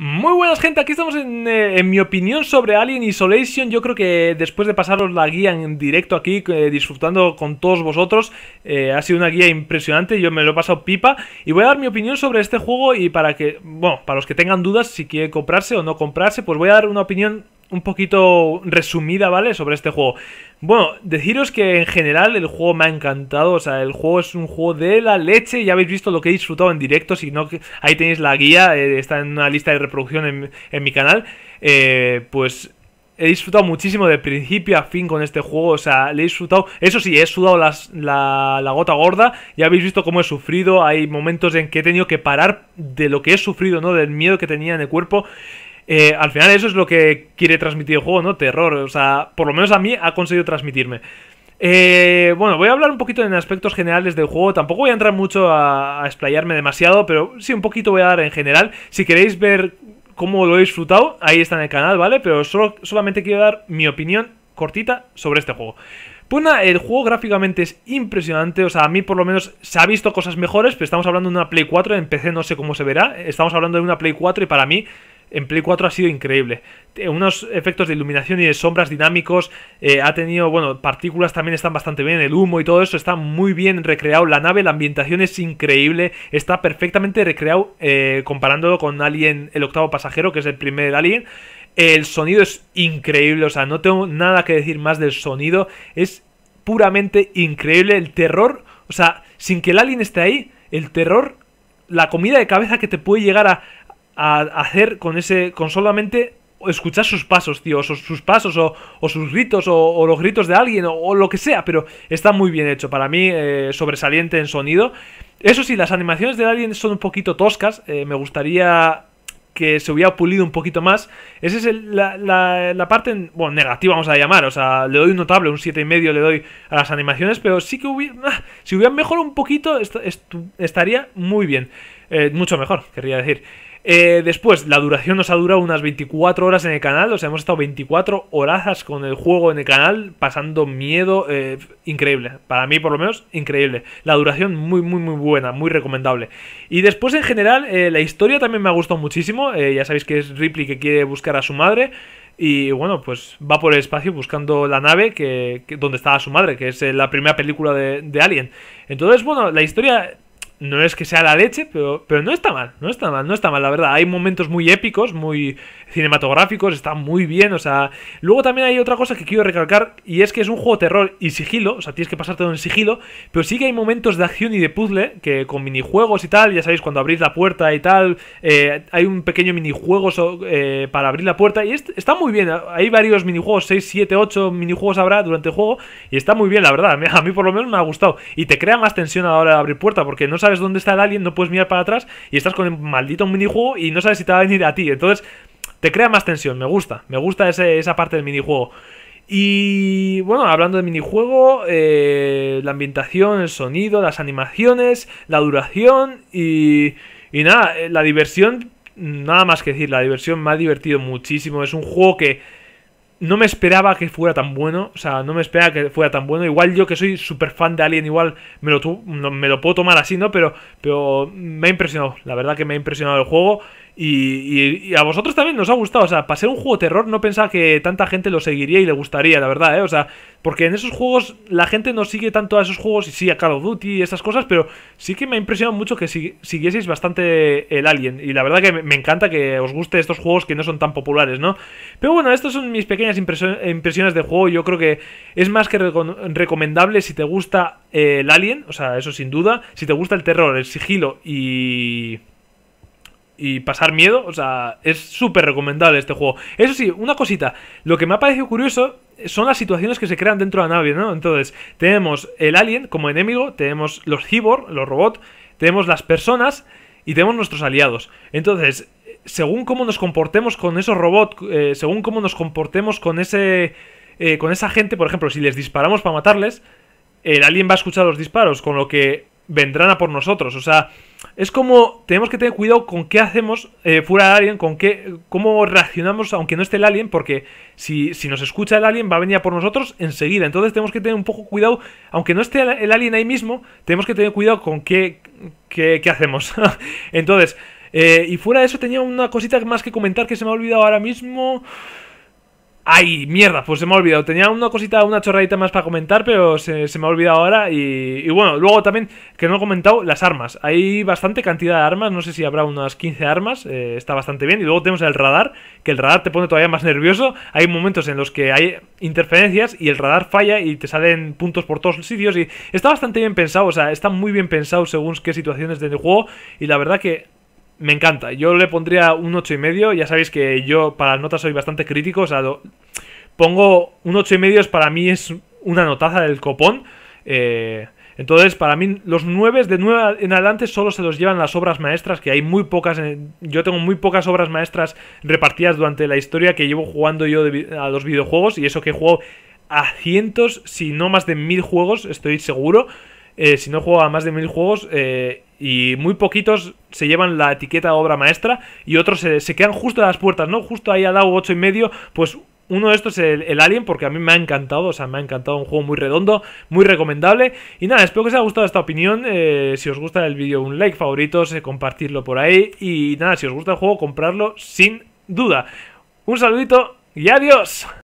Muy buenas gente, aquí estamos eh, en, mi opinión sobre Alien Isolation Yo creo que después de pasaros la guía en directo aquí, eh, disfrutando con todos vosotros eh, Ha sido una guía impresionante, yo me lo he pasado pipa Y voy a dar mi opinión sobre este juego y para que, bueno, para los que tengan dudas si quiere comprarse o no comprarse Pues voy a dar una opinión un poquito resumida, ¿vale? Sobre este juego. Bueno, deciros que en general el juego me ha encantado, o sea, el juego es un juego de la leche, ya habéis visto lo que he disfrutado en directo, si no, ahí tenéis la guía, eh, está en una lista de reproducción en, mi canal, eh, pues he disfrutado muchísimo de principio a fin con este juego. O sea, le he disfrutado. Eso sí, he sudado la, la, gota gorda. Ya habéis visto cómo he sufrido. Hay momentos en que he tenido que parar de lo que he sufrido, ¿no? Del miedo que tenía en el cuerpo. Eh, al final eso es lo que quiere transmitir el juego, ¿no? Terror. O sea, por lo menos a mí ha conseguido transmitirme. Eh, bueno, voy a hablar un poquito en aspectos generales del juego. Tampoco voy a entrar mucho a, a explayarme demasiado, pero sí un poquito voy a dar en general. Si queréis ver cómo lo he disfrutado, ahí está en el canal, ¿vale? Pero solo, solamente quiero dar mi opinión cortita sobre este juego. Pues el juego gráficamente es impresionante, o sea, a mí por lo menos se ha visto cosas mejores, pero estamos hablando de una Play 4, en PC no sé cómo se verá, estamos hablando de una Play 4 y para mí en Play 4 ha sido increíble. Eh, unos efectos de iluminación y de sombras dinámicos. Eh, ha tenido, bueno, partículas también están bastante bien. El humo y todo eso está muy bien recreado. La nave, la ambientación es increíble. Está perfectamente recreado eh, comparándolo con Alien, el octavo pasajero, que es el primer Alien. El sonido es increíble. O sea, no tengo nada que decir más del sonido. Es puramente increíble. El terror, o sea, sin que el Alien esté ahí, el terror la comida de cabeza que te puede llegar a, a hacer con ese. con solamente escuchar sus pasos, tío, o sus, pasos, o, sus gritos, o, los gritos de alguien, o, lo que sea, pero está muy bien hecho. Para mí, eh, sobresaliente en sonido. Eso sí, las animaciones de alguien son un poquito toscas. Eh, me gustaría que se hubiera pulido un poquito más. Esa es la, parte, bueno, negativa vamos a llamar. O sea, le doy un notable, un 7,5 le doy a las animaciones, pero sí que hubiera, ah, si hubiera mejor un poquito, estaría muy bien. Eh, mucho mejor, querría decir. Eh, después, la duración nos ha durado unas 24 horas en el canal, o sea, hemos estado 24 horas con el juego en el canal, pasando miedo, eh, increíble, para mí por lo menos, increíble. La duración muy, muy, muy buena, muy recomendable. Y después, en general, eh, la historia también me ha gustado muchísimo, ya sabéis que es Ripley que quiere buscar a su madre. Y bueno, pues va por el espacio buscando la nave que, donde estaba su madre, que es la primera película de, de Alien. Entonces, bueno, la historia no es que sea la leche, pero, no está mal, no está mal, no está mal, la verdad. Hay momentos muy épicos, muy cinematográficos, está muy bien, o sea... Luego también hay otra cosa que quiero recalcar, y es que es un juego de terror y sigilo, o sea, tienes que pasar todo en sigilo, pero sí que hay momentos de acción y de puzzle, que con minijuegos y tal, ya sabéis, cuando abrís la puerta y tal, eh, hay un pequeño minijuego eh, para abrir la puerta, y está muy bien, hay varios minijuegos, 6, 7, 8 minijuegos habrá durante el juego, y está muy bien, la verdad, a mí por lo menos me ha gustado, y te crea más tensión a la hora de abrir puerta, porque no sabes sabes dónde está el alien, no puedes mirar para atrás y estás con el maldito minijuego y no sabes si te va a venir a ti. Entonces, te crea más tensión, me gusta, me gusta esa parte del minijuego. Y bueno, hablando de minijuego, eh, la ambientación, el sonido, las animaciones, la duración y, y nada, eh, la diversión, nada más que decir, la diversión me ha divertido muchísimo. Es un juego que no me esperaba que fuera tan bueno. O sea, no me esperaba que fuera tan bueno. Igual yo que soy súper fan de Alien, igual me lo, me lo puedo tomar así, ¿no? Pero, pero me ha impresionado. La verdad que me ha impresionado el juego. Y, a vosotros también nos ha gustado. O sea, para ser un juego terror no pensaba que tanta gente lo seguiría y le gustaría, la verdad, ¿eh? O sea, porque en esos juegos la gente no sigue tanto a esos juegos y sí a Call of Duty y esas cosas, pero sí que me ha impresionado mucho que siguieseis bastante el Alien. Y la verdad que me, encanta que os guste estos juegos que no son tan populares, ¿no? Pero bueno, estas son mis pequeñas impresiones de juego. Yo creo que es más que recomendable si te gusta eh, el Alien, o sea, eso sin duda. Si te gusta el terror, el sigilo y y pasar miedo. O sea, es súper recomendable este juego. Eso sí, una cosita. Lo que me ha parecido curioso son las situaciones que se crean dentro de la nave, ¿no? Entonces, tenemos el alien como enemigo, tenemos los cyborg, los robots, tenemos las personas y tenemos nuestros aliados. Entonces, según cómo nos comportemos con esos robots, eh, según cómo nos comportemos con ese... Eh, con esa gente, por ejemplo, si les disparamos para matarles, el alien va a escuchar los disparos, con lo que vendrán a por nosotros. O sea, es como tenemos que tener cuidado con qué hacemos eh, fuera del alien, con qué, cómo reaccionamos aunque no esté el alien, porque si, si, nos escucha el alien va a venir a por nosotros enseguida. Entonces tenemos que tener un poco cuidado, aunque no esté el alien ahí mismo, tenemos que tener cuidado con qué, qué, hacemos. Entonces, eh, y fuera de eso tenía una cosita más que comentar que se me ha olvidado ahora mismo. Ay, mierda, pues se me ha olvidado. Tenía una cosita, una chorradita más para comentar, pero se, me ha olvidado ahora. Y, bueno, luego también, que no he comentado, las armas. Hay bastante cantidad de armas, no sé si habrá unas 15 armas, eh, está bastante bien. Y luego tenemos el radar, que el radar te pone todavía más nervioso. Hay momentos en los que hay interferencias y el radar falla y te salen puntos por todos los sitios. Y está bastante bien pensado, o sea, está muy bien pensado según qué situaciones de juego. Y la verdad que me encanta. Yo le pondría un 8,5. Ya sabéis que yo para notas soy bastante crítico. O sea, lo, pongo un ocho y medio, para mí es una notaza del copón. Eh, entonces, para mí, los 9 de 9 en adelante solo se los llevan las obras maestras, que hay muy pocas. Yo tengo muy pocas obras maestras repartidas durante la historia que llevo jugando yo a los videojuegos, y eso que juego a cientos, si no más de mil juegos, estoy seguro. Eh, si no juego a más de mil juegos, eh, y muy poquitos se llevan la etiqueta de obra maestra, y otros se, quedan justo a las puertas, ¿no? Justo ahí al lado, ocho y medio, pues uno de estos es el, Alien, porque a mí me ha encantado, o sea, me ha encantado un juego muy redondo, muy recomendable. Y nada, espero que os haya gustado esta opinión. Eh, si os gusta el vídeo, un like, favorito, eh, compartirlo por ahí. Y nada, si os gusta el juego, comprarlo sin duda. Un saludito y adiós.